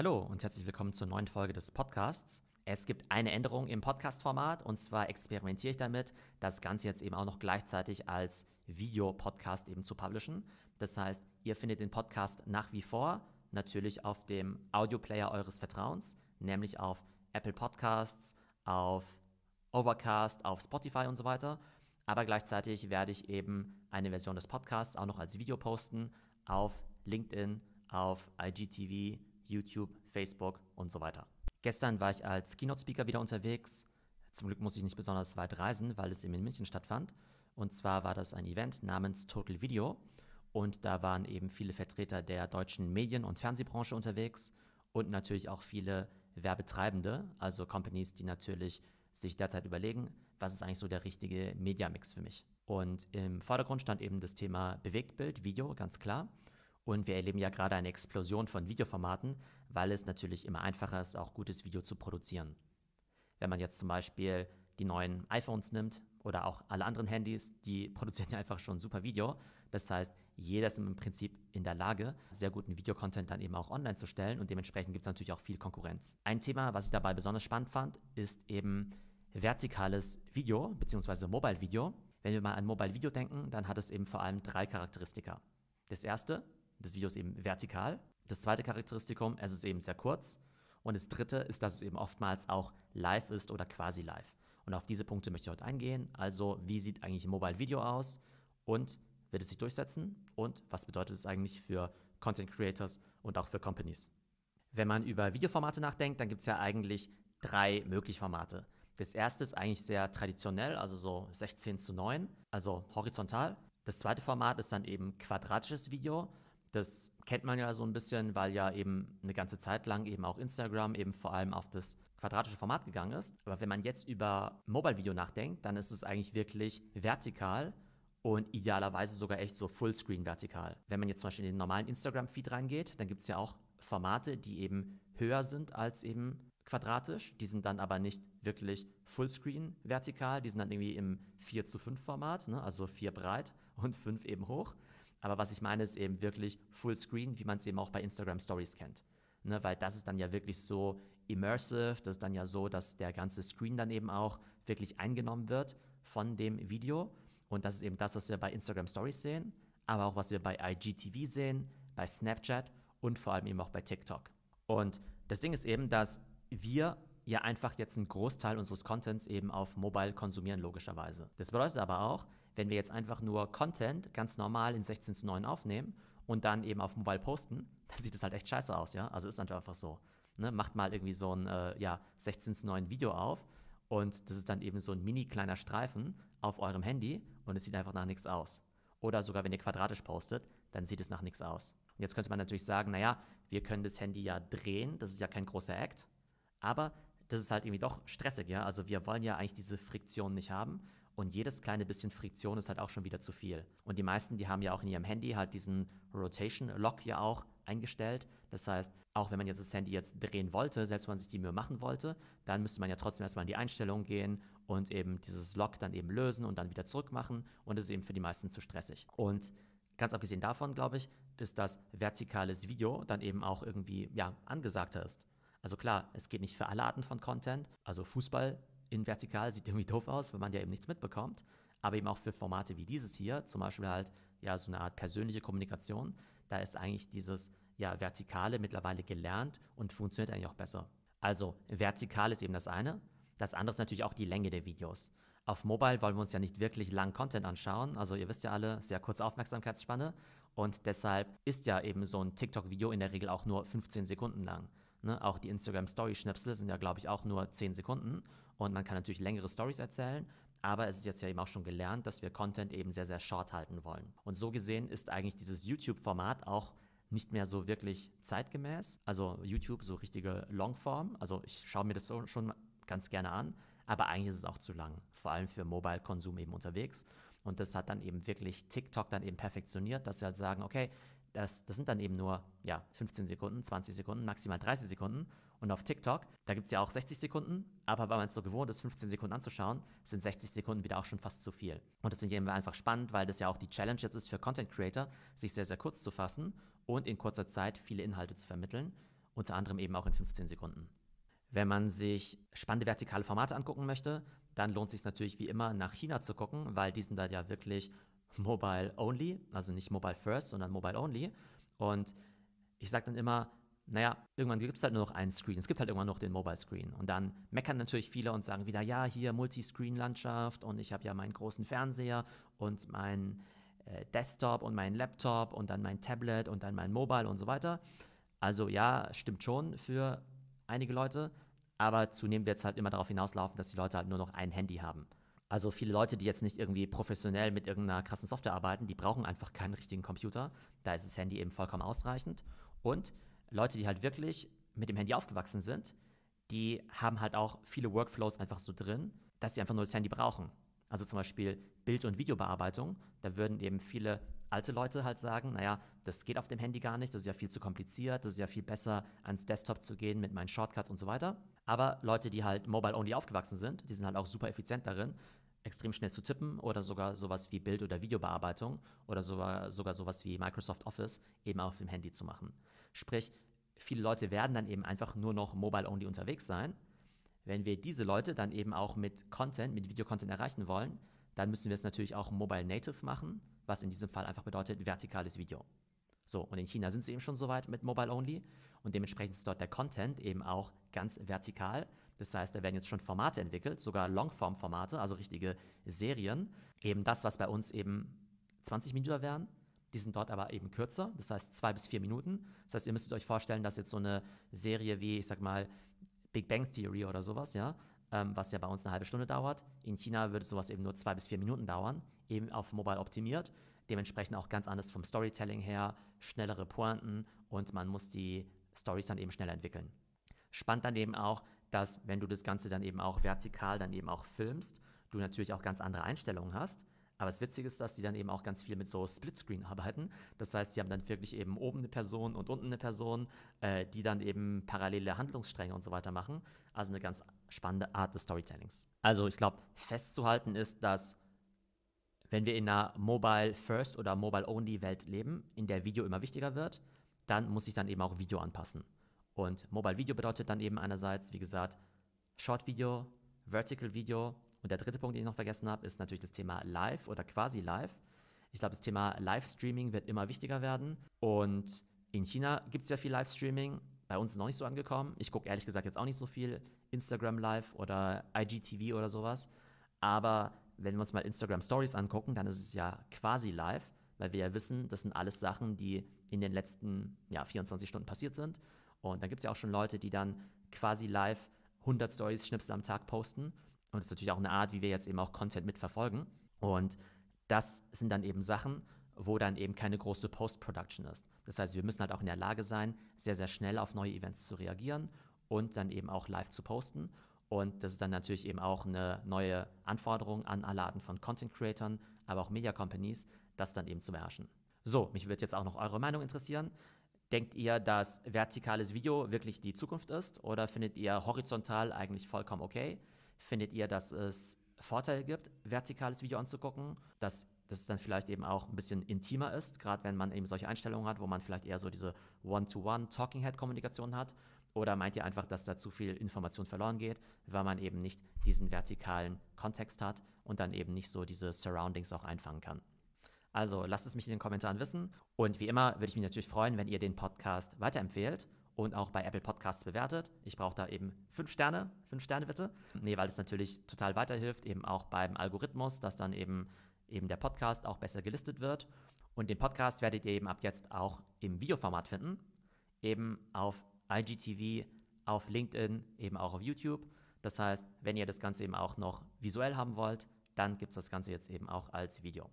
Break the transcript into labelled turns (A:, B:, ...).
A: Hallo und herzlich willkommen zur neuen Folge des Podcasts. Es gibt eine Änderung im Podcast-Format und zwar experimentiere ich damit, das Ganze jetzt eben auch noch gleichzeitig als Videopodcast eben zu publishen. Das heißt, ihr findet den Podcast nach wie vor natürlich auf dem Audioplayer eures Vertrauens, nämlich auf Apple Podcasts, auf Overcast, auf Spotify und so weiter. Aber gleichzeitig werde ich eben eine Version des Podcasts auch noch als Video posten auf LinkedIn, auf IGTV, YouTube, Facebook und so weiter. Gestern war ich als Keynote-Speaker wieder unterwegs. Zum Glück musste ich nicht besonders weit reisen, weil es eben in München stattfand. Und zwar war das ein Event namens Total Video. Und da waren eben viele Vertreter der deutschen Medien- und Fernsehbranche unterwegs und natürlich auch viele Werbetreibende, also Companies, die natürlich sich derzeit überlegen, was ist eigentlich so der richtige Mediamix für mich. Und im Vordergrund stand eben das Thema Bewegtbild, Video, ganz klar. Und wir erleben ja gerade eine Explosion von Videoformaten, weil es natürlich immer einfacher ist, auch gutes Video zu produzieren. Wenn man jetzt zum Beispiel die neuen iPhones nimmt oder auch alle anderen Handys, die produzieren ja einfach schon super Video. Das heißt, jeder ist im Prinzip in der Lage, sehr guten Videocontent dann eben auch online zu stellen und dementsprechend gibt es natürlich auch viel Konkurrenz. Ein Thema, was ich dabei besonders spannend fand, ist eben vertikales Video bzw. Mobile Video. Wenn wir mal an Mobile Video denken, dann hat es eben vor allem drei Charakteristika. Das erste, des Videos eben vertikal. Das zweite Charakteristikum, es ist eben sehr kurz. Und das dritte ist, dass es eben oftmals auch live ist oder quasi live. Und auf diese Punkte möchte ich heute eingehen. Also, wie sieht eigentlich ein Mobile Video aus und wird es sich durchsetzen? Und was bedeutet es eigentlich für Content Creators und auch für Companies? Wenn man über Videoformate nachdenkt, dann gibt es ja eigentlich drei mögliche Formate. Das erste ist eigentlich sehr traditionell, also so 16 zu 9, also horizontal. Das zweite Format ist dann eben quadratisches Video das kennt man ja so ein bisschen, weil ja eben eine ganze Zeit lang eben auch Instagram eben vor allem auf das quadratische Format gegangen ist. Aber wenn man jetzt über Mobile Video nachdenkt, dann ist es eigentlich wirklich vertikal und idealerweise sogar echt so Fullscreen vertikal. Wenn man jetzt zum Beispiel in den normalen Instagram-Feed reingeht, dann gibt es ja auch Formate, die eben höher sind als eben quadratisch. Die sind dann aber nicht wirklich Fullscreen vertikal, die sind dann irgendwie im 4 zu 5 Format, ne? also 4 breit und 5 eben hoch. Aber was ich meine, ist eben wirklich Fullscreen, wie man es eben auch bei Instagram Stories kennt. Ne, weil das ist dann ja wirklich so immersive, das ist dann ja so, dass der ganze Screen dann eben auch wirklich eingenommen wird von dem Video. Und das ist eben das, was wir bei Instagram Stories sehen, aber auch was wir bei IGTV sehen, bei Snapchat und vor allem eben auch bei TikTok. Und das Ding ist eben, dass wir ja einfach jetzt einen Großteil unseres Contents eben auf Mobile konsumieren, logischerweise. Das bedeutet aber auch, wenn wir jetzt einfach nur Content ganz normal in 16 zu 9 aufnehmen und dann eben auf Mobile posten, dann sieht das halt echt scheiße aus, ja. Also ist halt einfach so. Ne? Macht mal irgendwie so ein äh, ja, 16 zu 9 Video auf und das ist dann eben so ein mini kleiner Streifen auf eurem Handy und es sieht einfach nach nichts aus. Oder sogar wenn ihr quadratisch postet, dann sieht es nach nichts aus. jetzt könnte man natürlich sagen, naja, wir können das Handy ja drehen, das ist ja kein großer Act. Aber das ist halt irgendwie doch stressig, ja. Also wir wollen ja eigentlich diese Friktion nicht haben. Und jedes kleine bisschen Friktion ist halt auch schon wieder zu viel. Und die meisten, die haben ja auch in ihrem Handy halt diesen Rotation-Lock ja auch eingestellt. Das heißt, auch wenn man jetzt das Handy jetzt drehen wollte, selbst wenn man sich die Mühe machen wollte, dann müsste man ja trotzdem erstmal in die Einstellungen gehen und eben dieses Lock dann eben lösen und dann wieder zurück machen. Und das ist eben für die meisten zu stressig. Und ganz abgesehen davon, glaube ich, ist das vertikales Video dann eben auch irgendwie ja, angesagter ist. Also klar, es geht nicht für alle Arten von Content. Also Fußball in Vertikal sieht irgendwie doof aus, wenn man ja eben nichts mitbekommt. Aber eben auch für Formate wie dieses hier, zum Beispiel halt ja so eine Art persönliche Kommunikation, da ist eigentlich dieses ja Vertikale mittlerweile gelernt und funktioniert eigentlich auch besser. Also vertikal ist eben das eine. Das andere ist natürlich auch die Länge der Videos. Auf Mobile wollen wir uns ja nicht wirklich lang Content anschauen. Also ihr wisst ja alle, sehr kurze Aufmerksamkeitsspanne. Und deshalb ist ja eben so ein TikTok-Video in der Regel auch nur 15 Sekunden lang. Ne? Auch die Instagram-Story-Schnipsel sind ja, glaube ich, auch nur 10 Sekunden. Und man kann natürlich längere Stories erzählen, aber es ist jetzt ja eben auch schon gelernt, dass wir Content eben sehr, sehr short halten wollen. Und so gesehen ist eigentlich dieses YouTube-Format auch nicht mehr so wirklich zeitgemäß. Also YouTube so richtige Longform. Also ich schaue mir das so, schon ganz gerne an, aber eigentlich ist es auch zu lang. Vor allem für Mobile-Konsum eben unterwegs. Und das hat dann eben wirklich TikTok dann eben perfektioniert, dass sie halt sagen, okay, das, das sind dann eben nur ja, 15 Sekunden, 20 Sekunden, maximal 30 Sekunden. Und auf TikTok, da gibt es ja auch 60 Sekunden, aber weil man es so gewohnt ist, 15 Sekunden anzuschauen, sind 60 Sekunden wieder auch schon fast zu viel. Und deswegen gehen wir einfach spannend, weil das ja auch die Challenge jetzt ist für Content Creator, sich sehr, sehr kurz zu fassen und in kurzer Zeit viele Inhalte zu vermitteln, unter anderem eben auch in 15 Sekunden. Wenn man sich spannende vertikale Formate angucken möchte, dann lohnt es sich natürlich wie immer nach China zu gucken, weil die sind da ja wirklich Mobile Only, also nicht Mobile First, sondern Mobile Only. Und ich sage dann immer, naja, irgendwann gibt es halt nur noch einen Screen. Es gibt halt irgendwann noch den Mobile Screen. Und dann meckern natürlich viele und sagen wieder, ja, hier Multiscreen-Landschaft und ich habe ja meinen großen Fernseher und meinen äh, Desktop und meinen Laptop und dann mein Tablet und dann mein Mobile und so weiter. Also ja, stimmt schon für einige Leute, aber zunehmend wird es halt immer darauf hinauslaufen, dass die Leute halt nur noch ein Handy haben. Also viele Leute, die jetzt nicht irgendwie professionell mit irgendeiner krassen Software arbeiten, die brauchen einfach keinen richtigen Computer. Da ist das Handy eben vollkommen ausreichend. Und Leute, die halt wirklich mit dem Handy aufgewachsen sind, die haben halt auch viele Workflows einfach so drin, dass sie einfach nur das Handy brauchen. Also zum Beispiel Bild- und Videobearbeitung. Da würden eben viele alte Leute halt sagen, naja, das geht auf dem Handy gar nicht, das ist ja viel zu kompliziert, das ist ja viel besser, ans Desktop zu gehen mit meinen Shortcuts und so weiter. Aber Leute, die halt mobile-only aufgewachsen sind, die sind halt auch super effizient darin, extrem schnell zu tippen oder sogar sowas wie Bild- oder Videobearbeitung oder sogar, sogar sowas wie Microsoft Office eben auf dem Handy zu machen. Sprich, viele Leute werden dann eben einfach nur noch mobile-only unterwegs sein. Wenn wir diese Leute dann eben auch mit Content, mit Videocontent erreichen wollen, dann müssen wir es natürlich auch mobile native machen, was in diesem Fall einfach bedeutet vertikales Video. So, und in China sind sie eben schon so weit mit mobile only und dementsprechend ist dort der Content eben auch ganz vertikal. Das heißt, da werden jetzt schon Formate entwickelt, sogar Longform-Formate, also richtige Serien. Eben das, was bei uns eben 20 Minuten wären, die sind dort aber eben kürzer, das heißt zwei bis vier Minuten. Das heißt, ihr müsstet euch vorstellen, dass jetzt so eine Serie wie, ich sag mal, Big Bang Theory oder sowas, ja, ähm, was ja bei uns eine halbe Stunde dauert. In China würde sowas eben nur zwei bis vier Minuten dauern, eben auf Mobile optimiert. Dementsprechend auch ganz anders vom Storytelling her, schnellere Pointen und man muss die Stories dann eben schneller entwickeln. Spannend dann eben auch, dass wenn du das Ganze dann eben auch vertikal dann eben auch filmst, du natürlich auch ganz andere Einstellungen hast. Aber das Witzige ist, dass die dann eben auch ganz viel mit so Splitscreen arbeiten. Das heißt, die haben dann wirklich eben oben eine Person und unten eine Person, äh, die dann eben parallele Handlungsstränge und so weiter machen. Also eine ganz spannende Art des Storytellings. Also ich glaube, festzuhalten ist, dass wenn wir in einer Mobile-First oder Mobile-Only-Welt leben, in der Video immer wichtiger wird, dann muss ich dann eben auch Video anpassen. Und Mobile Video bedeutet dann eben einerseits, wie gesagt, Short Video, Vertical Video. Und der dritte Punkt, den ich noch vergessen habe, ist natürlich das Thema Live oder quasi Live. Ich glaube, das Thema Livestreaming wird immer wichtiger werden. Und in China gibt es ja viel Livestreaming. Bei uns ist noch nicht so angekommen. Ich gucke ehrlich gesagt jetzt auch nicht so viel Instagram Live oder IGTV oder sowas. Aber wenn wir uns mal Instagram Stories angucken, dann ist es ja quasi live, weil wir ja wissen, das sind alles Sachen, die in den letzten ja, 24 Stunden passiert sind. Und dann gibt es ja auch schon Leute, die dann quasi live 100 Stories Schnipsel am Tag posten. Und das ist natürlich auch eine Art, wie wir jetzt eben auch Content mitverfolgen. Und das sind dann eben Sachen, wo dann eben keine große Post-Production ist. Das heißt, wir müssen halt auch in der Lage sein, sehr, sehr schnell auf neue Events zu reagieren und dann eben auch live zu posten. Und das ist dann natürlich eben auch eine neue Anforderung an alle Arten von Content-Creatern, aber auch Media-Companies, das dann eben zu beherrschen. So, mich würde jetzt auch noch eure Meinung interessieren. Denkt ihr, dass vertikales Video wirklich die Zukunft ist oder findet ihr horizontal eigentlich vollkommen okay? Findet ihr, dass es Vorteile gibt, vertikales Video anzugucken, dass das dann vielleicht eben auch ein bisschen intimer ist, gerade wenn man eben solche Einstellungen hat, wo man vielleicht eher so diese One-to-One-Talking-Head-Kommunikation hat? Oder meint ihr einfach, dass da zu viel Information verloren geht, weil man eben nicht diesen vertikalen Kontext hat und dann eben nicht so diese Surroundings auch einfangen kann? Also lasst es mich in den Kommentaren wissen. Und wie immer würde ich mich natürlich freuen, wenn ihr den Podcast weiterempfehlt und auch bei Apple Podcasts bewertet. Ich brauche da eben fünf Sterne, fünf Sterne bitte. Nee, weil es natürlich total weiterhilft, eben auch beim Algorithmus, dass dann eben, eben der Podcast auch besser gelistet wird. Und den Podcast werdet ihr eben ab jetzt auch im Videoformat finden, eben auf IGTV, auf LinkedIn, eben auch auf YouTube. Das heißt, wenn ihr das Ganze eben auch noch visuell haben wollt, dann gibt es das Ganze jetzt eben auch als Video.